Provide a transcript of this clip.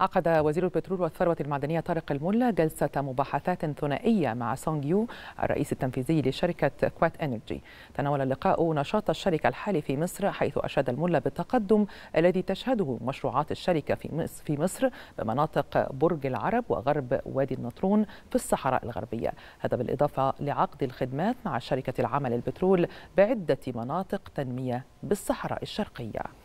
عقد وزير البترول والثروة المعدنية طارق الملا جلسة مباحثات ثنائية مع سونغ يو الرئيس التنفيذي لشركة كوات انرجي تناول اللقاء نشاط الشركة الحالي في مصر حيث أشاد الملا بالتقدم الذي تشهده مشروعات الشركة في مصر, في مصر بمناطق برج العرب وغرب وادي النطرون في الصحراء الغربية هذا بالإضافة لعقد الخدمات مع شركة العمل البترول بعدة مناطق تنمية بالصحراء الشرقية